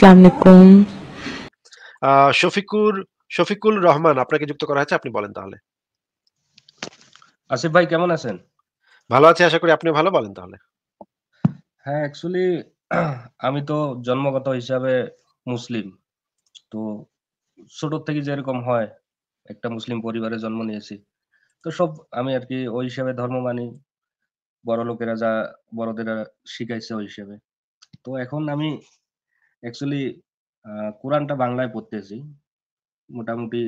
শফিকুর শফিকুল রহমান আপনাকে যুক্ত করা হয়েছে আপনি বলেন তাহলে আসিফ ভাই কেমন আছেন ভালো আশা করি আপনি ভালো বলেন তাহলে হ্যাঁ অ্যাকচুয়ালি আমি তো জন্মগত হিসাবে মুসলিম তো ছোট থেকে যেরকম হয় একটা মুসলিম পরিবারে জন্ম নিয়েছি তো সব আমি আর কি ওই হিসাবে ধর্ম মানি বড় লোকেরা যা বড়দেরা শিখাইছে ওই হিসাবে তো এখন আমি অ্যাকচুয়ালি কোরআনটা বাংলায় পড়তেছি মোটামুটি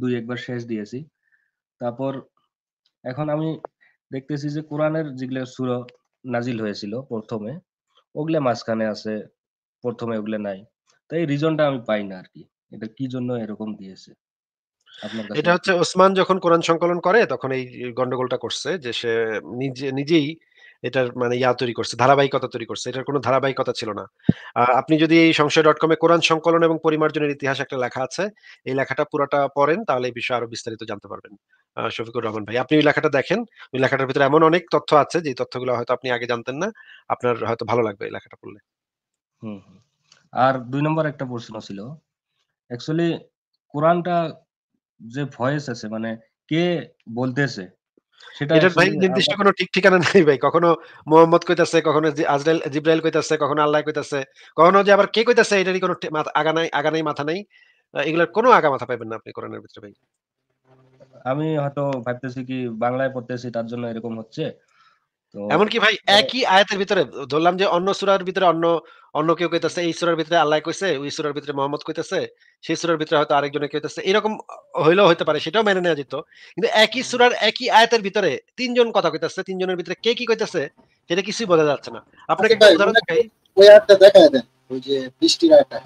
দুই একবার শেষ দিয়েছি তারপর এখন আমি দেখতেছি যে কোরআনের যেগুলো সুর নাজিল হয়েছিল প্রথমে ওগুলা মাঝখানে আছে প্রথমে ওগুলো নাই তাই রিজনটা আমি পাই না আর কি এটা কি জন্য এরকম দিয়েছে এটা হচ্ছে ওসমান যখন কোরআন সংকলন করে তখন এই গন্ডগোলটা করছে যে সে নিজে নিজেই এটার মানে ইয়া তৈরি করছে ধারাবাহিকতা তৈরি করছে এটার কোনো ধারাবাহিকতা ছিল না আপনি যদি এই সংশয় ডট কমে কোরআন সংকলন এবং পরিমার্জনের ইতিহাস একটা লেখা আছে এই লেখাটা পুরোটা পড়েন তাহলে এই বিষয়ে আরো বিস্তারিত জানতে পারবেন শফিকুর রহমান ভাই আপনি ওই লেখাটা দেখেন ওই লেখাটার ভিতরে এমন অনেক তথ্য আছে যে তথ্যগুলো হয়তো আপনি আগে জানতেন না আপনার হয়তো ভালো লাগবে এই লেখাটা পড়লে আর দুই নম্বর একটা প্রশ্ন ছিল অ্যাকচুয়ালি কোরআনটা যে ভয়েস আছে মানে কে বলতেছে এটার নির্দিষ্ট কোনো ঠিক ঠিকানা নাই ভাই কখনো মোহাম্মদ কইতাছে কখনো আজরাইল জিব্রাইল কইতাছে কখনো আল্লাহ কইতাছে কখনো যে আবার কে কইতাছে এটারই কোনো আগা নাই আগা নাই মাথা নাই এগুলোর কোনো আগা মাথা পাবেন না আপনি কোরআনের ভিতরে ভাই আমি হয়তো ভাবতেছি কি বাংলায় পড়তেছি তার জন্য এরকম হচ্ছে এমনকি ভাই মানে একই আয়াতের ভিতরে ধরলাম যে অন্য সুরার ভিতরে অন্য অন্য কেউ কইতেছে এই সুরার ভিতরে আল্লাহ কইছে ওই সুরার ভিতরে মোহাম্মদ কইতেছে সেই সুরার ভিতরে হয়তো আরেকজনে কইতেছে এরকম হইলেও হইতে পারে সেটাও মেনে নেওয়া যেত কিন্তু একই সুরার একই আয়াতের ভিতরে তিনজন কথা কইতেছে তিনজনের ভিতরে কে কি কইতেছে সেটা কিছুই বোঝা যাচ্ছে না আপনাকে একটা আচ্ছা উদাহরণ দেখাই ওই আয়াতটা দেখায় দেন ওই যে বৃষ্টির আয়াতটা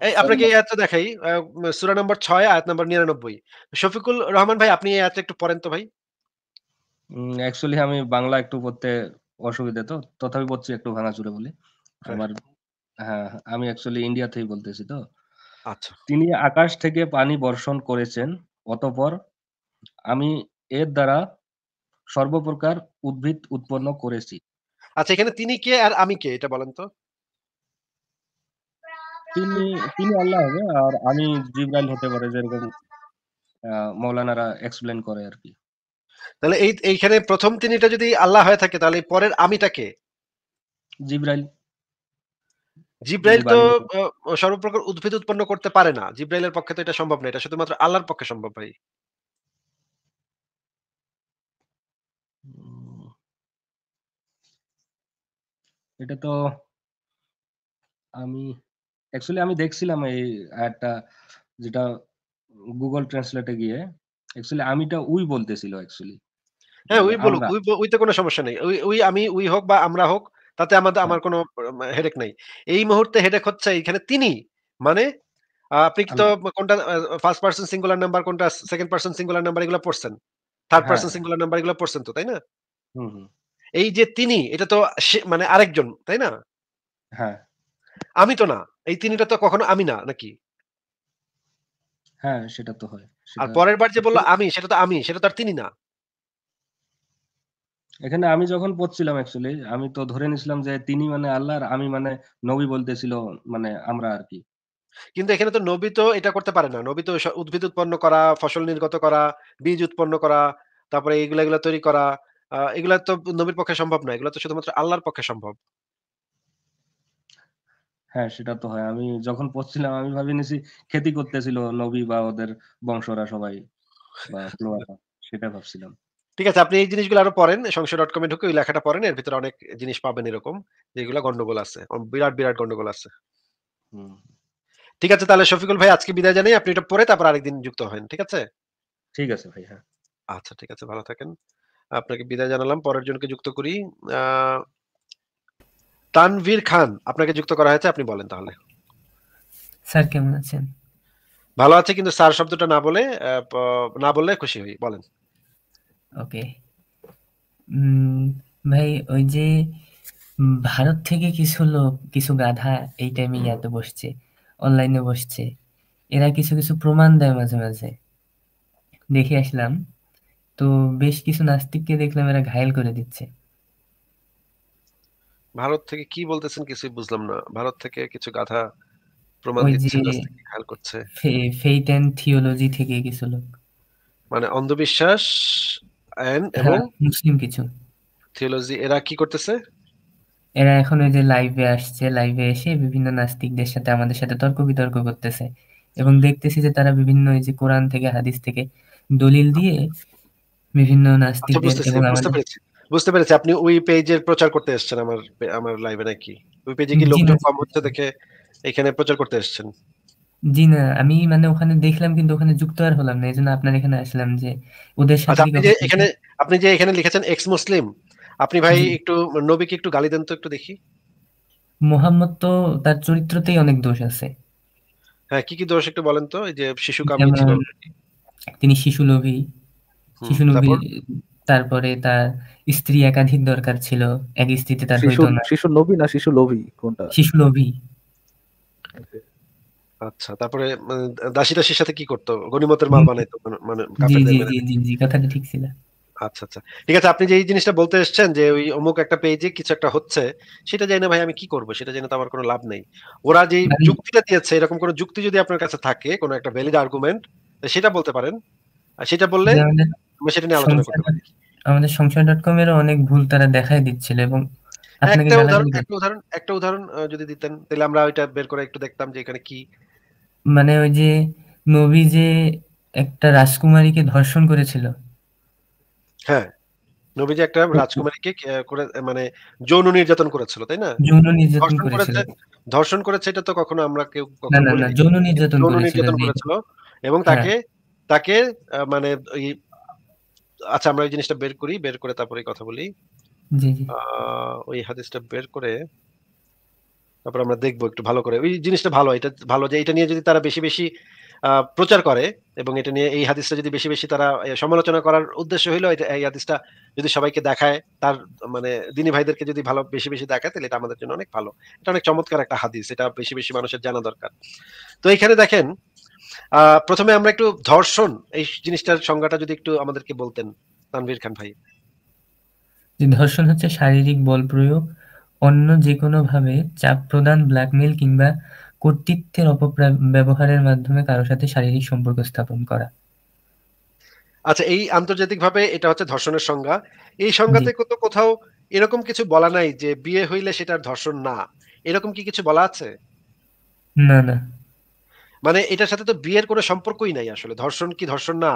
হ্যাঁ, এই আপনাকে এই আয়াতটা দেখাই সুরা নম্বর 6 আয়াত নম্বর 99 শফিকুল রহমান ভাই আপনি এই আয়াতটা একটু পড়েন তো ভাই অ্যাকচুয়ালি আমি বাংলা একটু পড়তে অসুবিধা তো তথাপি পড়ছি একটু ভাঙা চুরে বলি আমার হ্যাঁ আমি অ্যাকচুয়ালি ইন্ডিয়া থেকে বলতেছি তো আচ্ছা তিনি আকাশ থেকে পানি বর্ষণ করেছেন অতপর আমি এর দ্বারা সর্বপ্রকার উদ্ভিদ উৎপন্ন করেছি আচ্ছা এখানে তিনি কে আর আমি কে এটা বলেন তো তিনি তিনি আল্লাহ হবে আর আমি জিব্রাইল হতে পারে যেরকম মৌলানারা এক্সপ্লেন করে আর কি তাহলে এই এইখানে প্রথম তিনিটা যদি আল্লাহ হয়ে থাকে তাহলে পরের আমিটা কে জিব্রাইল জিব্রাইল তো সর্বপ্রকার উদ্ভিদ উৎপন্ন করতে পারে না জিব্রাইলের পক্ষে তো এটা সম্ভব না এটা শুধুমাত্র আল্লাহর পক্ষে সম্ভব ভাই এটা তো আমি অ্যাকচুয়ালি আমি দেখছিলাম এই একটা যেটা গুগল ট্রান্সলেটে গিয়ে অ্যাকচুয়ালি আমি আমিটা উই বলতেছিল অ্যাকচুয়ালি হ্যাঁ উই বলুক উই উইতে কোনো সমস্যা নেই উই উই আমি উই হোক বা আমরা হোক তাতে আমাদের হ্যাঁ। আমার কোনো হেডেক নাই এই মুহূর্তে হেডেক হচ্ছে এখানে তিনি মানে আপনি কি তো কোনটা ফার্স্ট পারসন সিঙ্গুলার নাম্বার কোনটা সেকেন্ড পারসন সিঙ্গুলার নাম্বার এগুলো পড়ছেন থার্ড পারসন সিঙ্গুলার নাম্বার এগুলো পড়ছেন তো তাই না এই যে তিনি এটা তো মানে আরেকজন তাই না হ্যাঁ আমি তো না এই তিনিটা তো কখনো আমি না নাকি হ্যাঁ সেটা তো হয় আর পরের বার যে বললো আমি সেটা তো আমি সেটা তো আর তিনি না এখানে আমি যখন পড়ছিলাম অ্যাকচুয়ালি আমি তো ধরে নিছিলাম যে তিনি মানে আল্লাহ আর আমি মানে নবী বলতেছিল মানে আমরা আর কি কিন্তু এখানে তো নবী তো এটা করতে পারে না নবী তো উদ্ভিদ উৎপন্ন করা ফসল নির্গত করা বীজ উৎপন্ন করা তারপরে এগুলা এগুলা তৈরি করা এগুলা তো নবীর পক্ষে সম্ভব না এগুলা তো শুধুমাত্র আল্লাহর পক্ষে সম্ভব হ্যাঁ সেটা তো হয়। আমি যখন পড়ছিলাম আমি ভাবি নিছি খেতি করতেছিল নবী বা ওদের বংশরা সবাই সেটা ভাবছিলাম। ঠিক আছে আপনি এই জিনিসগুলো আরো পড়েন। সংশয়.com এ ঢুকে ওই লেখাটা পড়েন। এর ভিতরে অনেক জিনিস পাবেন এরকম যেগুলো গন্ডগোল আছে। বিরাট, বিরাট গন্ডগোল আছে। ঠিক আছে তাহলে শফিকুল ভাই আজকে বিদায় জানাই। আপনি এটা পড়ে তারপর আরেকদিন যুক্ত হয়েন। ঠিক আছে? ঠিক আছে ভাই, হ্যাঁ। আচ্ছা ঠিক আছে ভালো থাকেন। আপনাকে বিদায় জানালাম। পরের জনকে যুক্ত করি। আহ তানভীর খান আপনাকে যুক্ত করা হয়েছে আপনি বলেন তাহলে স্যার কেমন আছেন ভালো আছে কিন্তু স্যার শব্দটা না বলে না বললে খুশি হই বলেন ওকে ভাই ওই যে ভারত থেকে কিছু লোক কিছু গাধা এই টাইমে ইয়াতে বসছে অনলাইনে বসছে এরা কিছু কিছু প্রমাণ দেয় মাঝে মাঝে দেখে আসলাম তো বেশ কিছু নাস্তিককে দেখলাম এরা ঘায়েল করে দিচ্ছে ভারত থেকে কি বলতেছেন কিছুই বুঝলাম না ভারত থেকে কিছু গাধা প্রমাণ দিচ্ছে খেয়াল করছে ফেইথ এন্ড থিওলজি থেকে কিছু লোক মানে অন্ধবিশ্বাস হ্যাঁ, এবং মুসলিম কিছু থিওলজি এরা কি করতেছে এরা এখন ওই যে লাইভে আসছে লাইভে এসে বিভিন্ন নাস্তিকদের সাথে আমাদের সাথে তর্ক বিতর্ক করতেছে এবং দেখতেছি যে তারা বিভিন্ন ওই যে কোরআন থেকে হাদিস থেকে দলিল আচ্ছা, দিয়ে বিভিন্ন আচ্ছা, নাস্তিকদের এবং আমাদের বুঝতে পেরেছি আপনি ওই পেজের প্রচার করতে এসেছেন আমার আমার লাইভে নাকি ওই পেজে কি লোকজন কম হচ্ছে দেখে এখানে প্রচার করতে এসেছেন জি না আমি মানে ওখানে দেখলাম কিন্তু ওখানে যুক্ত আর হলাম না এই জন্য আপনার এখানে আসলাম যে ওদের সাথে আচ্ছা, আপনি যে এখানে আপনি যে এখানে লিখেছেন এক্স মুসলিম আপনি ভাই একটু নবীকে একটু গালি দেন তো একটু দেখি মোহাম্মদ তো তার চরিত্রতেই অনেক দোষ আছে হ্যাঁ কি কি দোষ একটু বলেন তো এই যে শিশু কামিনী ছিল তিনি শিশু লোভী শিশু লোভী তারপরে তার স্ত্রী একাধিক দরকার ছিল এক স্ত্রীতে তার হইতো না শিশু নবী না শিশু লোভী কোনটা শিশু লোভী আচ্ছা তারপরে দাসী দাসীর সাথে কি করতো গনিমতের মাল বানাইতো মানে, মানে জি জি জি জি জি কথাটা ঠিক ছিল আচ্ছা আচ্ছা ঠিক আছে আপনি যে এই জিনিসটা বলতে এসছেন যে ওই অমুক একটা পেজে কিছু একটা হচ্ছে সেটা জানি না ভাই আমি কি করব সেটা জানি তো আমার কোনো লাভ নেই ওরা যে মানে- যুক্তিটা দিয়েছে এরকম কোনো যুক্তি যদি আপনার কাছে থাকে কোনো একটা ভ্যালিড আর্গুমেন্ট সেটা বলতে পারেন আর সেটা বললে আমরা সেটা নিয়ে আলোচনা করতে পারি আমাদের সংশয় ডট কম এর অনেক ভুল তারা দেখাই দিচ্ছিল এবং হ্যাঁ, একটা উদাহরণ একটা উদাহরণ একটা উদাহরণ যদি দিতেন তাহলে আমরা ওইটা বের করে একটু দেখতাম যে এখানে কি মানে ওই যে নবী যে একটা রাজকুমারীকে ধর্ষণ করেছিল হ্যাঁ নবী যে একটা রাজকুমারীকে করে মানে যৌন নির্যাতন করেছিল তাই না যৌন নির্যাতন করেছিল ধর্ষণ করেছে এটা তো কখনো আমরা কেউ না না যৌন নির্যাতন করেছিল এবং হ্যাঁ। তাকে তাকে মানে আচ্ছা আমরা ওই জিনিসটা বের করি বের করে তারপরে কথা বলি ওই হাদিসটা বের করে তারপর আমরা দেখবো একটু ভালো করে ওই জিনিসটা ভালো এটা ভালো যে এটা নিয়ে যদি তারা বেশি বেশি প্রচার করে এবং এটা নিয়ে এই হাদিসটা যদি বেশি বেশি তারা সমালোচনা করার উদ্দেশ্য হইলো এই হাদিসটা যদি সবাইকে দেখায় তার মানে দিনী ভাইদেরকে যদি ভালো বেশি বেশি দেখায় তাহলে এটা আমাদের জন্য অনেক ভালো এটা অনেক চমৎকার একটা হাদিস এটা বেশি বেশি মানুষের জানা দরকার তো এখানে দেখেন প্রথমে আমরা একটু ধর্ষণ এই জিনিসটার সংজ্ঞাটা যদি একটু আমাদেরকে বলতেন তানভীর খান ভাই ধর্ষণ হচ্ছে শারীরিক বল প্রয়োগ অন্য যে ভাবে চাপ প্রদান ব্ল্যাকমেল কিংবা কর্তৃত্বের অপব্যবহারের মাধ্যমে কারো সাথে শারীরিক সম্পর্ক স্থাপন করা আচ্ছা এই আন্তর্জাতিক ভাবে এটা হচ্ছে ধর্ষণের সংজ্ঞা এই সংজ্ঞাতে কত কোথাও এরকম কিছু বলা নাই যে বিয়ে হইলে সেটা ধর্ষণ না এরকম কি কিছু বলা আছে না না মানে এটার সাথে তো বিয়ের কোনো সম্পর্কই নাই আসলে ধর্ষণ কি ধর্ষণ না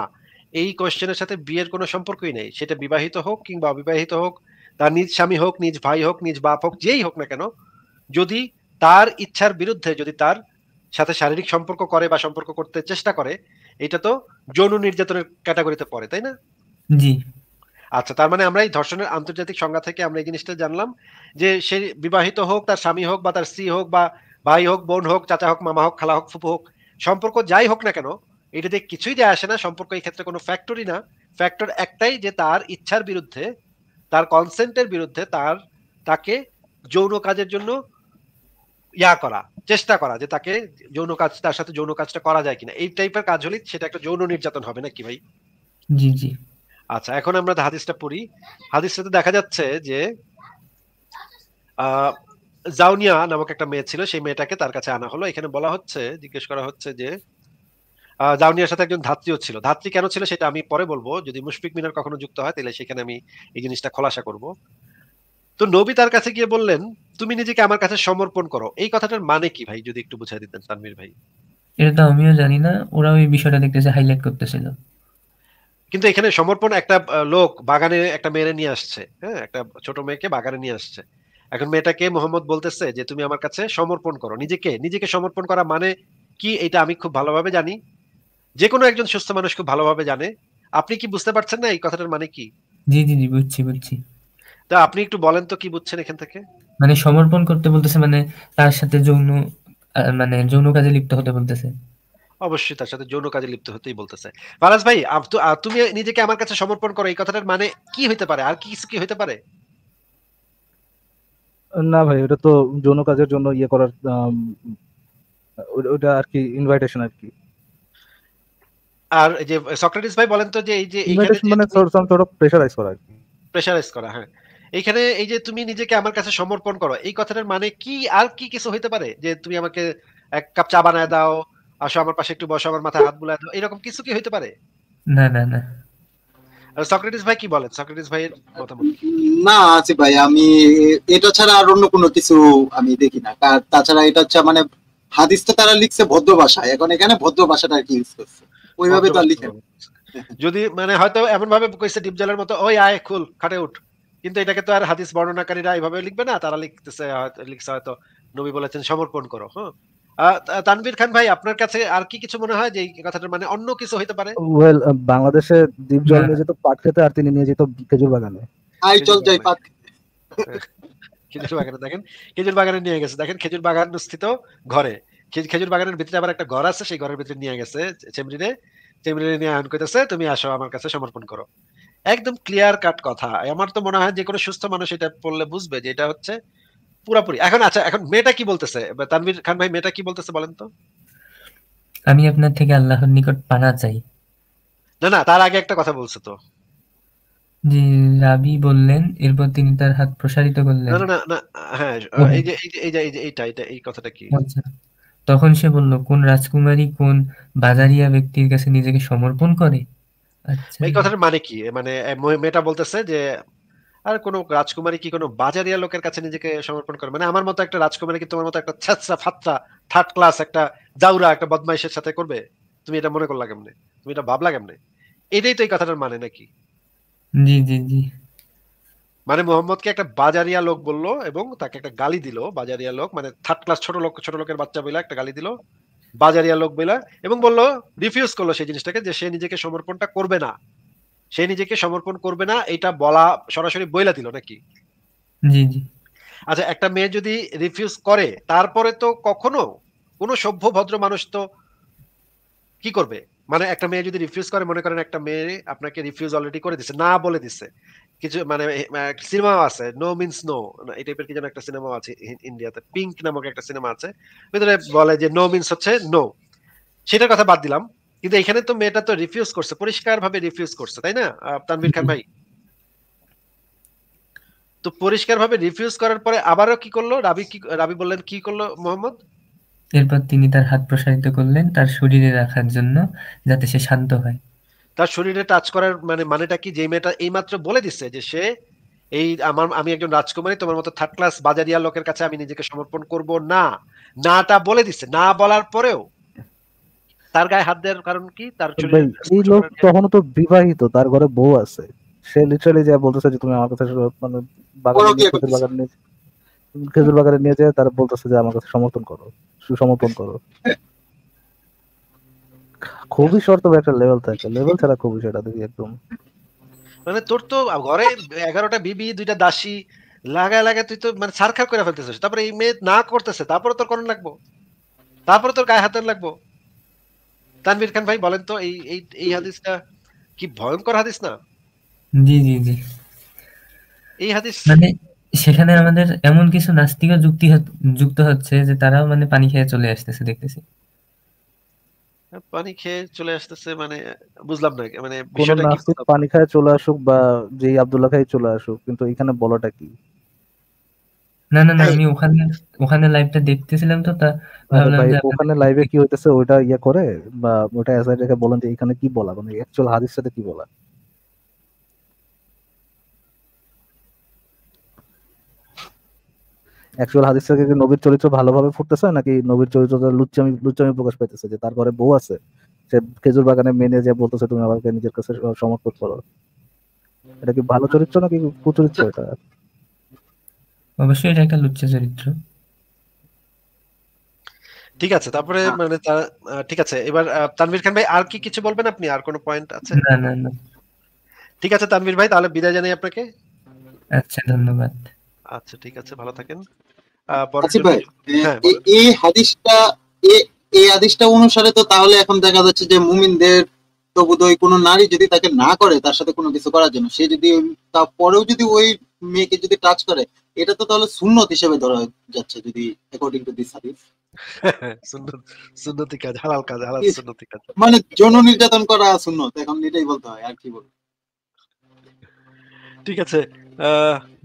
এই কোয়েশ্চেনের সাথে বিয়ের কোনো সম্পর্কই নেই সেটা বিবাহিত হোক কিংবা অবিবাহিত হোক তার নিজ স্বামী হোক নিজ ভাই হোক নিজ বাপ হোক যেই হোক না কেন যদি তার ইচ্ছার বিরুদ্ধে যদি তার সাথে শারীরিক সম্পর্ক করে বা সম্পর্ক করতে চেষ্টা করে এটা তো যৌন নির্যাতনের ক্যাটাগরিতে পড়ে তাই না জি আচ্ছা তার মানে আমরা এই ধর্ষণের আন্তর্জাতিক সংজ্ঞা থেকে আমরা এই জিনিসটা জানলাম যে সে বিবাহিত হোক তার স্বামী হোক বা তার স্ত্রী হোক বা ভাই হোক বোন হোক চাচা হোক মামা হোক খালা হোক ফুপু হোক সম্পর্ক যাই হোক না কেন এটাতে কিছুই যায় আসে না সম্পর্ক এই ক্ষেত্রে কোনো ফ্যাক্টরি না ফ্যাক্টর একটাই যে তার ইচ্ছার বিরুদ্ধে তার কনসেন্টের বিরুদ্ধে তার তাকে যৌন কাজের জন্য ইয়া করা চেষ্টা করা যে তাকে যৌন কাজ তার সাথে যৌন কাজটা করা যায় কিনা এই টাইপের কাজ হলে সেটা একটা যৌন নির্যাতন হবে নাকি ভাই জি জি আচ্ছা এখন আমরা হাদিসটা পড়ি হাদিসটাতে দেখা যাচ্ছে যে জাউনিয়া নামক একটা মেয়ে ছিল সেই মেয়েটাকে তার কাছে আনা হলো এখানে বলা হচ্ছে জিজ্ঞেস করা হচ্ছে যে জাউনিয়ার সাথে একজন ধাত্রীও ছিল ধাত্রী কেন ছিল সেটা আমি পরে বলবো যদি মুশফিক মিনার কখনো যুক্ত হয় তাহলে সেখানে আমি এই জিনিসটা খোলাসা করব তো নবী তার কাছে গিয়ে বললেন তুমি নিজেকে আমার কাছে সমর্পণ করো এই কথাটার মানে কি ভাই যদি একটু বুঝাই দিতেন তানমির ভাই এটা তো আমিও জানি না ওরা ওই বিষয়টা দেখতেছে হাইলাইট করতেছিল কিন্তু এখানে সমর্পণ একটা লোক বাগানে একটা মেয়ে নিয়ে আসছে হ্যাঁ একটা ছোট মেয়েকে বাগানে নিয়ে আসছে এখন মেয়েটাকে মোহাম্মদ বলতেছে যে তুমি আমার কাছে সমর্পণ করো নিজেকে নিজেকে সমর্পণ করা মানে কি এটা আমি খুব ভালোভাবে জানি যে কোনো একজন সুস্থ মানুষ খুব ভালোভাবে জানে আপনি কি বুঝতে পারছেন না এই কথাটার মানে কি জি জি জি বুঝছি বুঝছি তা আপনি একটু বলেন তো কি বুঝছেন এখান থেকে মানে সমর্পণ করতে বলতেছে মানে তার সাথে যৌন মানে যৌন কাজে লিপ্ত হতে বলতেছে অবশ্যই তার সাথে যৌন কাজে লিপ্ত হতেই বলতেছে ফারাজ ভাই তুমি নিজেকে আমার কাছে সমর্পণ করো এই কথাটার মানে কি হইতে পারে আর কি কি হইতে পারে না ভাই ওটা তো যৌন কাজের জন্য ইয়ে করার ওটা আর কি ইনভাইটেশন আর কি আর যে সক্রেটিস ভাই বলেন তো যে এই যে ইনভাইটেশন মানে সাম সর্ট প্রেসারাইজ করা আর কি প্রেসারাইজ করা হ্যাঁ এইখানে এই যে তুমি নিজেকে আমার কাছে সমর্পণ করো এই কথাটার মানে কি আর কি কিছু হইতে পারে যে তুমি আমাকে এক কাপ চা বানায় দাও আসো আমার পাশে একটু বসো আমার মাথায় হাত বুলায় দাও এরকম কিছু কি হইতে পারে না না না আচ্ছা, সক্রেটিস ভাই কি বলেন সক্রেটিস মতামত না ভাই আমি এটা ছাড়া আর অন্য কোনো কিছু আমি দেখি না তাছাড়া এটা হচ্ছে মানে তারা লিখছে ভদ্র ভাষায় এখন এখানে ভদ্র ভাষাটা কি ইউজ করছে ওইভাবে তো লিখে যদি মানে হয়তো এমন ভাবে কইছে ডিপজলের মতো ওই আয় খুল খাটে উঠ কিন্তু এটাকে তো আর হাদিস বর্ণনাকারীরা এইভাবে লিখবে না তারা লিখতেছে লিখছে হয়তো নবী বলেছেন সমর্পণ করো হ্যাঁ তানভীর খান ভাই আপনার কাছে আর কি কিছু মনে হয় যে কথাটা মানে অন্য কিছু হইতে পারে ওয়েল বাংলাদেশে দ্বীপ জল হ্যাঁ। নিয়ে যেত পাট খেতে আর তিনি নিয়ে যেত খেজুর বাগানে আই চল যাই পাট খেজুর বাগানে দেখেন খেজুর বাগানে নিয়ে গেছে দেখেন খেজুর বাগান স্থিত ঘরে খেজুর বাগানের ভিতরে আবার একটা ঘর আছে সেই ঘরের ভিতরে নিয়ে গেছে চেমরিনে চেমরিনে নিয়ে আয়ন করতেছে তুমি আসো আমার কাছে সমর্পণ করো একদম ক্লিয়ার কাট কথা আমার তো মনে হয় যে কোনো সুস্থ মানুষ এটা পড়লে বুঝবে যে এটা হচ্ছে পুরাপুরি এখন আচ্ছা এখন মেয়েটা কি বলতেছে তানভীর খান ভাই মেয়েটা কি বলতেছে বলেন তো আমি আপনার থেকে আল্লাহর নিকট পানা চাই না না তার আগে একটা কথা বলছে তো যে রাবি বললেন এরপর তিনি তার হাত প্রসারিত করলেন না না না হ্যাঁ এই যে এই যে এই যে এইটা এটা এই কথাটা কি আচ্ছা। তখন সে বলল কোন রাজকুমারী কোন বাজারিয়া ব্যক্তির কাছে নিজেকে সমর্পণ করে এই কথাটা মানে কি মানে মেয়েটা বলতেছে যে আর কোন রাজকুমারী কি কোনো বাজারিয়া লোকের কাছে নিজেকে সমর্পণ করে মানে আমার মতো একটা রাজকুমারী কি তোমার মতো একটা ছাত্রা ফাত্রা থার্ড ক্লাস একটা জাউরা একটা বদমাইশের সাথে করবে তুমি এটা মনে করলা কেমনে তুমি এটা ভাবলা কেমনে এটাই তো এই কথাটার মানে নাকি জি জি জি মানে মোহাম্মদকে একটা বাজারিয়া লোক বললো এবং তাকে একটা গালি দিল বাজারিয়া লোক মানে থার্ড ক্লাস ছোট লোক ছোট লোকের বাচ্চা বইলা একটা গালি দিল বাজারিয়া লোক বইলা এবং বললো রিফিউজ করলো সেই জিনিসটাকে যে সে নিজেকে সমর্পণটা করবে না সে নিজেকে সমর্পণ করবে না এটা বলা সরাসরি বইলা দিল নাকি আচ্ছা একটা মেয়ে যদি রিফিউজ করে তারপরে তো কখনো কোন সভ্য ভদ্র মানুষ তো কি করবে মানে একটা মেয়ে যদি রিফিউজ করে মনে করেন একটা মেয়ে আপনাকে রিফিউজ অলরেডি করে দিছে না বলে দিছে কিছু মানে সিনেমা আছে নো মিনস নো এই টাইপের কি যেন একটা সিনেমা আছে ইন্ডিয়াতে পিঙ্ক নামক একটা সিনেমা আছে ভিতরে বলে যে নো মিনস হচ্ছে নো সেটার কথা বাদ দিলাম কিন্তু এখানে তো মেয়েটা তো রিফিউজ করছে পরিষ্কার ভাবে রিফিউজ করছে তাই না তানভীর খান ভাই তো পরিষ্কার ভাবে রিফিউজ করার পরে আবারও কি করলো রাবি কি রাবি বললেন কি করলো মোহাম্মদ এরপর তিনি তার হাত প্রসারিত করলেন তার শরীরে রাখার জন্য যাতে সে শান্ত হয় তার শরীরে টাচ করার মানে মানেটা কি যে মেয়েটা এইমাত্র বলে দিছে যে সে এই আমার আমি একজন রাজকুমারী তোমার মতো থার্ড ক্লাস বাজারিয়া লোকের কাছে আমি নিজেকে সমর্পণ করব না নাটা বলে দিছে না বলার পরেও তার গায়ে হাত দেওয়ার কারণ কি তার এই লোক তখন তো বিবাহিত তার ঘরে বউ আছে সে লিটারালি যা বলতেছে যে তুমি আমার কাছে মানে খেজুর বাগানে নিয়ে যায় তার বলতেছে যে আমার কাছে সমর্থন করো সুসমর্থন করো খুবই শর্ত একটা লেভেল থাকে লেভেল ছাড়া খুবই সেটা দেখি একদম মানে তোর তো ঘরে এগারোটা বিবি দুইটা দাসী লাগায় লাগায় তুই তো মানে সারখার করে ফেলতেছিস তারপরে এই মেয়ে না করতেছে তারপরে তোর করণ লাগবো তারপরে তোর গায়ে হাতের লাগবো তানভীর খান ভাই বলেন তো এই এই এই হাদিসটা কি ভয়ঙ্কর হাদিস না জি জি জি এই হাদিস মানে সেখানে আমাদের এমন কিছু নাস্তিক যুক্তি যুক্ত হচ্ছে যে তারাও মানে পানি খেয়ে চলে আসতেছে দেখতেছি পানি খেয়ে চলে আসতেছে মানে বুঝলাম না মানে বিষয়টা কি পানি খেয়ে চলে আসুক বা যেই আব্দুল্লাহ খাই চলে আসুক কিন্তু এখানে বলাটা কি না না না আমি ওখানে ওখানে লাইভটা দেখতেছিলাম তো তা মানে ওখানে লাইভে কি হইতেছে ওটা ইয়া করে বা ওটা এসআই রেখে বলেন যে এখানে কি বলা মানে অ্যাকচুয়াল হাদিস সাথে কি বলা অ্যাকচুয়াল হাদিস থেকে কি নবীর চরিত্র ভালোভাবে ফুটতেছে নাকি নবীর চরিত্রটা লুচ্চামি লুচ্চামি প্রকাশ পাইতেছে যে তার ঘরে বউ আছে সে খেজুর বাগানে মেনে যে বলতেছে তুমি আমাকে নিজের কাছে সমর্পণ করো এটা কি ভালো চরিত্র নাকি কুচরিত্র এটা অবশ্যই এটা একটা লুচ্চা চরিত্র ঠিক আছে তারপরে মানে ঠিক আছে এবার তানভীর খান ভাই আর কি কিছু বলবেন আপনি আর কোনো পয়েন্ট আছে না না না ঠিক আছে তানভীর ভাই তাহলে বিদায় জানাই আপনাকে আচ্ছা ধন্যবাদ আচ্ছা ঠিক আছে ভালো থাকেন ভাই হ্যাঁ, এই হাদিসটা এই হাদিসটা অনুসারে তো তাহলে এখন দেখা যাচ্ছে যে মুমিনদের তবুদয় কোনো নারী যদি তাকে না করে তার সাথে কোনো কিছু করার জন্য সে যদি তারপরেও যদি ওই মেয়েকে যদি টাচ করে এটা তো তাহলে সুন্নত হিসেবে ধরা যাচ্ছে যদি অ্যাকর্ডিং টু দিস হাদিস সুন্নতি কাজ হালাল কাজ হালাল সুন্নতি কাজ মানে যৌন নির্যাতন করা সুন্নত এখন এটাই বলতে হয় আর কি বলবো ঠিক আছে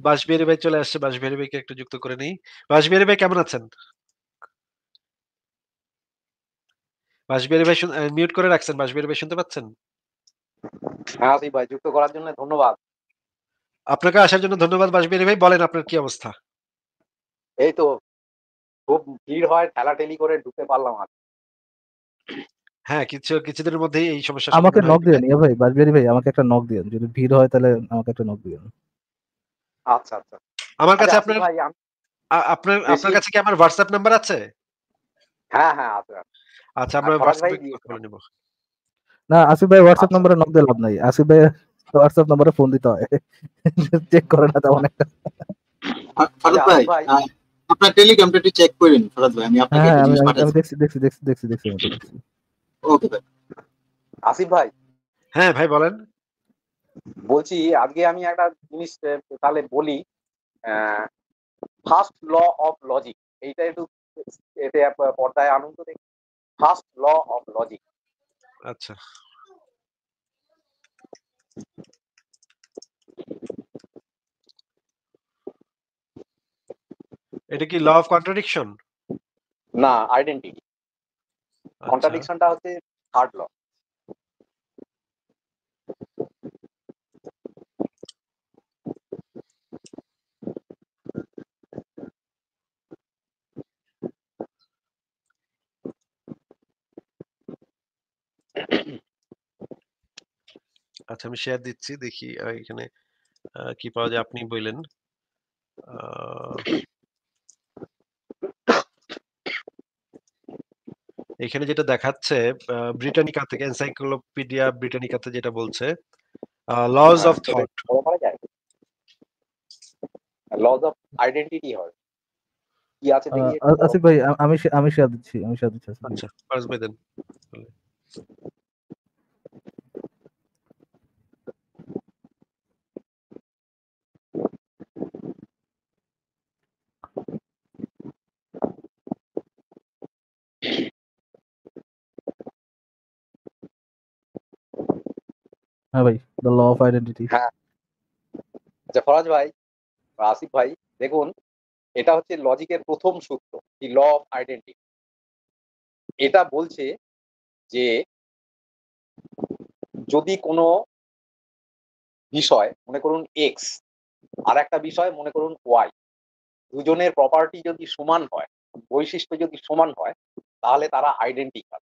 বাসবিহারি ভাই চলে আসছে বাসবিহারি ভাইকে একটু যুক্ত করে নিই বাসবিহারি ভাই কেমন আছেন বাসবিহারি ভাই মিউট করে রাখছেন বাসবিহারি ভাই শুনতে পাচ্ছেন হ্যাঁ ভাই যুক্ত করার জন্য ধন্যবাদ আপনাকে আসার জন্য ধন্যবাদ বাসবিহারী ভাই বলেন আপনার কি অবস্থা এই তো খুব ভিড় হয় ঠেলাঠেলি করে ঢুকতে পারলাম আর হ্যাঁ কিছু কিছুদিনের মধ্যেই এই সমস্যা আমাকে নক দিবেন ইয়া ভাই বাসবিহারী ভাই আমাকে একটা নক দিবেন যদি ভিড় হয় তাহলে আমাকে একটা নক দিবেন আচ্ছা আচ্ছা আমার কাছে আচ্ছা, আপনার আপনার আপনার কাছে কি আমার হোয়াটসঅ্যাপ নাম্বার আছে হ্যাঁ হ্যাঁ আছে আচ্ছা আমরা হোয়াটসঅ্যাপ করে নিব না আসিফ ভাই হোয়াটসঅ্যাপ নম্বরে নক দিয়ে লাভ নাই আসিফ ভাই হোয়াটসঅ্যাপ নম্বরে ফোন দিতে হয় চেক করে না তেমন একটা ফরাদ ভাই আপনার টেলিগ্রামটা একটু চেক করেন ফরাদ ভাই আমি আপনাকে হ্যাঁ, আমি দেখছি দেখছি দেখছি দেখছি দেখছি ওকে ভাই আসিফ ভাই হ্যাঁ ভাই বলেন বলছি আজকে আমি একটা জিনিস তাহলে বলি ফার্স্ট ল অফ লজিক এইটা একটু এতে পর্দায় আনন্দ দেখি ফার্স্ট ল অফ লজিক আচ্ছা এটা কি ল অফ কন্ট্রাডিকশন না আইডেন্টিটি আচ্ছা। কন্ট্রাডিকশনটা হচ্ছে থার্ড ল আচ্ছা আমি শেয়ার দিচ্ছি দেখি এখানে কি পাওয়া যায় আপনি বললেন এখানে যেটা দেখাচ্ছে ব্রিটানিকা থেকে এনসাইক্লোপিডিয়া ব্রিটানিকাতে যেটা বলছে laws of thought laws of identity হয় কি আছে দেখি আসিফ ভাই আমি আমি শেয়ার দিচ্ছি আমি শেয়ার দিচ্ছি আচ্ছা পারস ভাই দেন হ্যাঁ ভাই দ্য ল অফ আইডেন্টিটি হ্যাঁ আচ্ছা ফরাজ ভাই আসিফ ভাই দেখুন এটা হচ্ছে লজিকের প্রথম সূত্র দি ল অফ আইডেন্টিটি এটা বলছে যে যদি কোনো বিষয় মনে করুন এক্স আর একটা বিষয় মনে করুন ওয়াই দুজনের প্রপার্টি যদি সমান হয় বৈশিষ্ট্য যদি সমান হয় তাহলে তারা আইডেন্টিক্যাল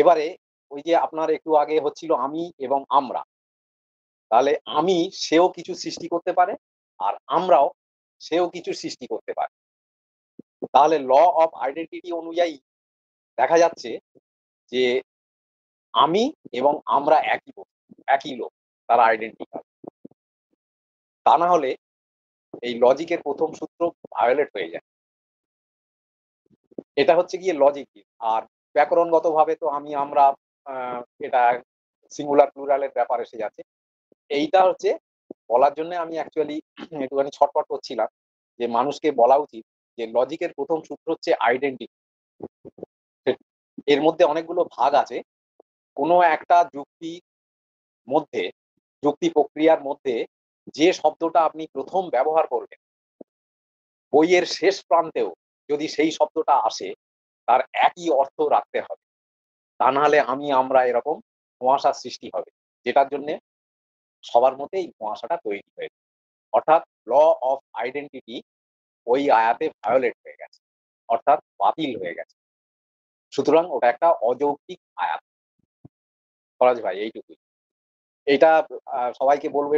এবারে ওই যে আপনার একটু আগে হচ্ছিল আমি এবং আমরা তাহলে আমি সেও কিছু সৃষ্টি করতে পারে আর আমরাও সেও কিছু সৃষ্টি করতে পারে তাহলে ল অফ আইডেন্টিটি অনুযায়ী দেখা যাচ্ছে যে আমি এবং আমরা একই একই লোক তারা আইডেন্টিক্যাল তা না হলে এই লজিকের প্রথম সূত্র ভায়োলেট হয়ে যায় এটা হচ্ছে গিয়ে লজিক আর ব্যাকরণগত ভাবে তো আমি আমরা এটা সিঙ্গুলার প্লুরালের ব্যাপার এসে যাচ্ছে এইটা হচ্ছে বলার জন্য আমি অ্যাকচুয়ালি একটুখানি ছটপট করছিলাম যে মানুষকে বলা উচিত যে লজিকের প্রথম সূত্র হচ্ছে আইডেন্টিটি এর মধ্যে অনেকগুলো ভাগ আছে কোনো একটা যুক্তি মধ্যে যুক্তি প্রক্রিয়ার মধ্যে যে শব্দটা আপনি প্রথম ব্যবহার করবেন বইয়ের শেষ প্রান্তেও যদি সেই শব্দটা আসে তার একই অর্থ রাখতে হবে তা না হলে আমি আমরা এরকম কুয়াশার সৃষ্টি হবে যেটার জন্যে সবার মধ্যে এই ধোঁয়াশাটা তৈরি হয়েছে অর্থাৎ ল অফ আইডেন্টিটি ওই আয়াতে ভায়োলেট হয়ে গেছে অর্থাৎ বাতিল হয়ে গেছে সুতরাং ওটা একটা অযৌক্তিক আয়াত ফরাজ ভাই এইটুকুই এটা সবাইকে বলবো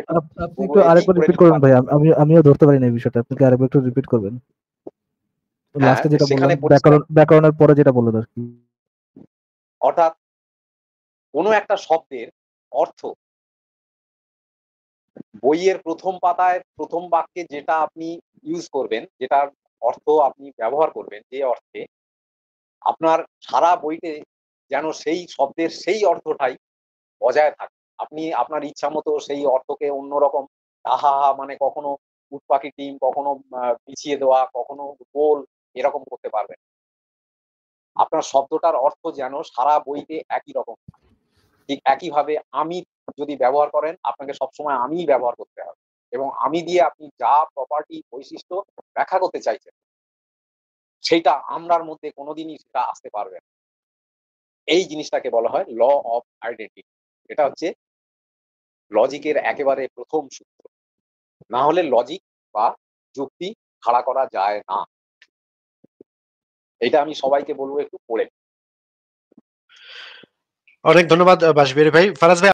আপনি একটু আরেকবার রিপিট করবেন ভাই আমি আমিও ধরতে পারি না এই বিষয়টা আপনি কি আরেকবার একটু রিপিট করবেন হ্যাঁ, লাস্টে যেটা বললেন ব্যাকরণ ব্যাকরণের পরে যেটা বললেন আর কি অর্থাৎ কোনো একটা শব্দের অর্থ বইয়ের প্রথম পাতায় প্রথম বাক্যে যেটা আপনি ইউজ করবেন যেটার অর্থ আপনি ব্যবহার করবেন যে অর্থে আপনার সারা বইতে যেন সেই শব্দের সেই অর্থটাই বজায় থাকে আপনি আপনার ইচ্ছা মতো সেই অর্থকে অন্যরকম আহা মানে কখনো উটপাখি টিম কখনো পিছিয়ে দেওয়া কখনো গোল এরকম করতে পারবেন আপনার শব্দটার অর্থ যেন সারা বইতে একই রকম ঠিক একইভাবে আমি যদি ব্যবহার করেন আপনাকে সবসময় আমি ব্যবহার করতে হবে এবং আমি দিয়ে আপনি যা প্রপার্টি বৈশিষ্ট্য ব্যাখ্যা করতে চাইছেন সেইটা আমরার মধ্যে কোনোদিনই সেটা আসতে পারবে না এই জিনিসটাকে বলা হয় ল অফ আইডেন্টিটি এটা হচ্ছে লজিকের একেবারে প্রথম সূত্র না হলে লজিক বা যুক্তি খাড়া করা যায় না এটা আমি সবাইকে বলবো একটু পড়ে অনেক ধন্যবাদ বাসবির ভাই ফারাজ ভাই